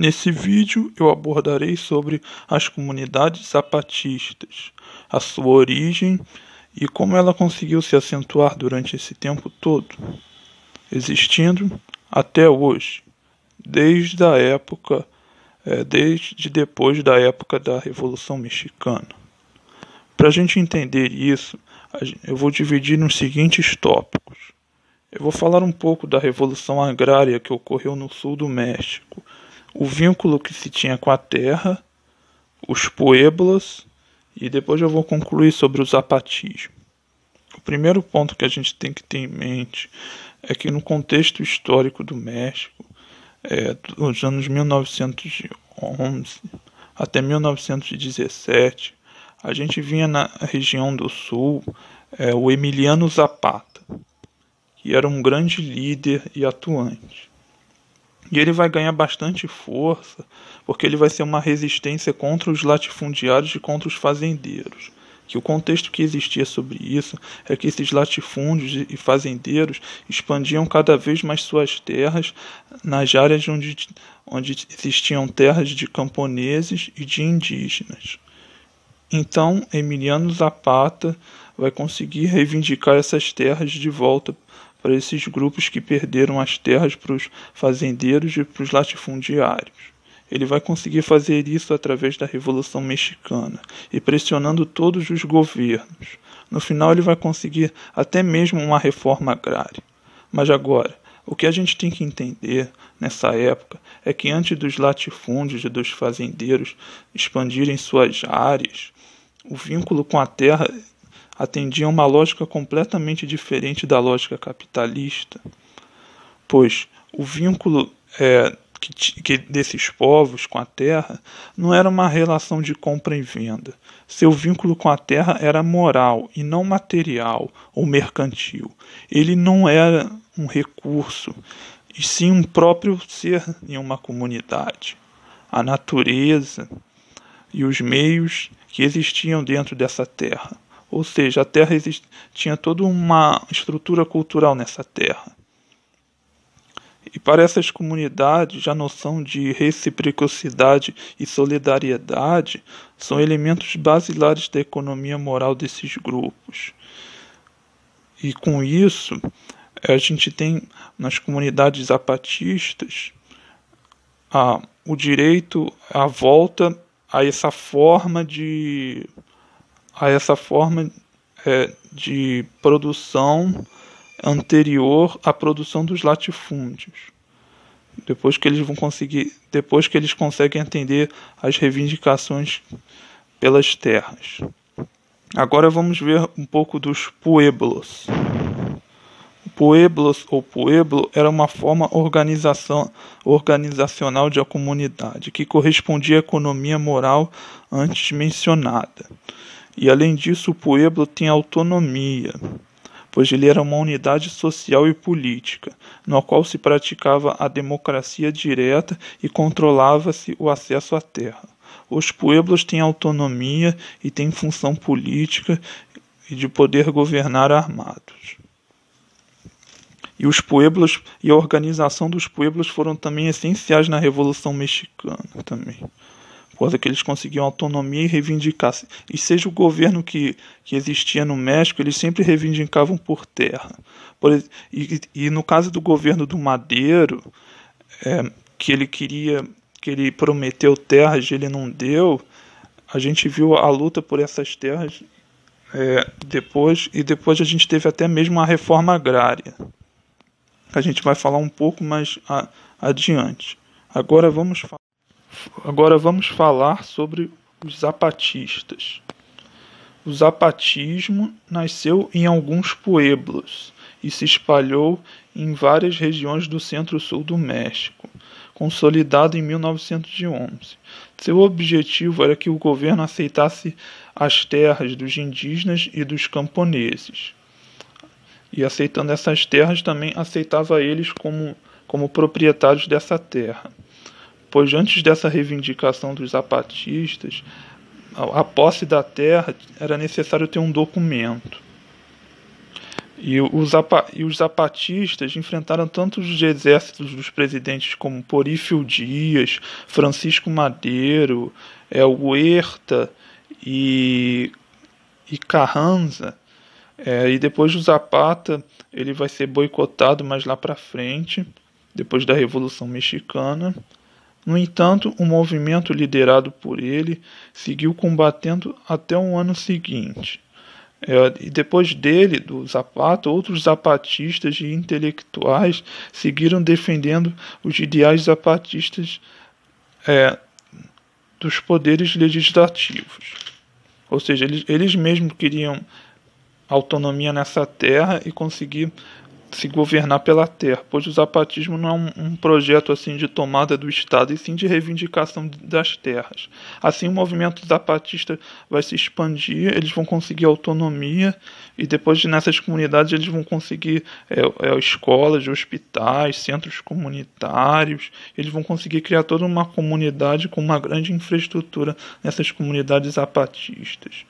Nesse vídeo eu abordarei sobre as comunidades zapatistas, a sua origem e como ela conseguiu se acentuar durante esse tempo todo, existindo até hoje, desde a época, é, desde depois da época da Revolução Mexicana. Para a gente entender isso, eu vou dividir nos seguintes tópicos. Eu vou falar um pouco da Revolução Agrária que ocorreu no sul do México o vínculo que se tinha com a terra, os pueblos, e depois eu vou concluir sobre o zapatismo. O primeiro ponto que a gente tem que ter em mente é que no contexto histórico do México, é, dos anos 1911 até 1917, a gente vinha na região do Sul é, o Emiliano Zapata, que era um grande líder e atuante. E ele vai ganhar bastante força, porque ele vai ser uma resistência contra os latifundiários e contra os fazendeiros. Que o contexto que existia sobre isso é que esses latifúndios e fazendeiros expandiam cada vez mais suas terras nas áreas onde, onde existiam terras de camponeses e de indígenas. Então, Emiliano Zapata vai conseguir reivindicar essas terras de volta para esses grupos que perderam as terras para os fazendeiros e para os latifundiários. Ele vai conseguir fazer isso através da Revolução Mexicana e pressionando todos os governos. No final, ele vai conseguir até mesmo uma reforma agrária. Mas agora, o que a gente tem que entender nessa época é que antes dos latifúndios e dos fazendeiros expandirem suas áreas, o vínculo com a terra atendiam a uma lógica completamente diferente da lógica capitalista, pois o vínculo é, que, que desses povos com a terra não era uma relação de compra e venda. Seu vínculo com a terra era moral e não material ou mercantil. Ele não era um recurso, e sim um próprio ser em uma comunidade. A natureza e os meios que existiam dentro dessa terra. Ou seja, a terra exist... tinha toda uma estrutura cultural nessa terra. E para essas comunidades, a noção de reciprocidade e solidariedade são elementos basilares da economia moral desses grupos. E com isso, a gente tem nas comunidades zapatistas a, o direito à volta a essa forma de a essa forma é, de produção anterior à produção dos latifúndios. Depois que eles vão conseguir, depois que eles conseguem entender as reivindicações pelas terras. Agora vamos ver um pouco dos pueblos. Pueblos ou pueblo era uma forma organização, organizacional de a comunidade que correspondia à economia moral antes mencionada. E além disso, o pueblo tinha autonomia, pois ele era uma unidade social e política, na qual se praticava a democracia direta e controlava-se o acesso à terra. Os pueblos têm autonomia e têm função política e de poder governar armados. E os pueblos e a organização dos pueblos foram também essenciais na Revolução Mexicana também coisa que eles conseguiam autonomia e reivindicassem. E seja o governo que, que existia no México, eles sempre reivindicavam por terra. Por, e, e no caso do governo do Madeiro, é, que ele queria, que ele prometeu terras e ele não deu, a gente viu a luta por essas terras é, depois, e depois a gente teve até mesmo a reforma agrária. A gente vai falar um pouco mais a, adiante. Agora vamos falar agora vamos falar sobre os zapatistas. O zapatismo nasceu em alguns pueblos e se espalhou em várias regiões do centro-sul do México, consolidado em 1911. Seu objetivo era que o governo aceitasse as terras dos indígenas e dos camponeses. E aceitando essas terras, também aceitava eles como, como proprietários dessa terra pois antes dessa reivindicação dos zapatistas, a, a posse da terra era necessário ter um documento. E os, e os zapatistas enfrentaram tanto os exércitos dos presidentes como Porífio Dias, Francisco Madeiro, é, Huerta e, e Carranza. É, e depois o Zapata ele vai ser boicotado mais lá para frente, depois da Revolução Mexicana. No entanto, o movimento liderado por ele seguiu combatendo até o ano seguinte. É, e depois dele, do Zapata, outros zapatistas e intelectuais seguiram defendendo os ideais zapatistas é, dos poderes legislativos. Ou seja, eles, eles mesmos queriam autonomia nessa terra e conseguir se governar pela terra, pois o zapatismo não é um, um, projeto assim de tomada do Estado, e sim de reivindicação das terras. Assim, o movimento zapatista vai se expandir, eles vão conseguir autonomia, e depois nessas comunidades eles vão conseguir é, é, escolas, hospitais, centros comunitários, eles vão conseguir criar toda uma comunidade com uma grande infraestrutura nessas comunidades zapatistas.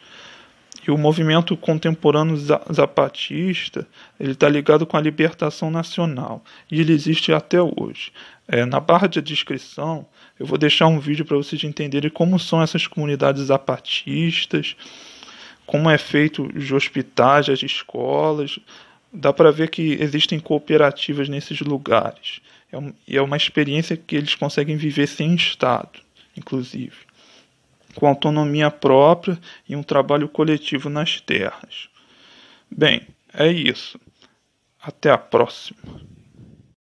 E o movimento contemporâneo zapatista ele está ligado com a libertação nacional e ele existe até hoje. É, na barra de descrição eu vou deixar um vídeo para vocês entenderem como são essas comunidades zapatistas, como é feito os hospitais, as escolas. Dá para ver que existem cooperativas nesses lugares. É e é uma experiência que eles conseguem viver sem Estado, inclusive com autonomia própria e um trabalho coletivo nas terras. Bem, é isso. Até a próxima.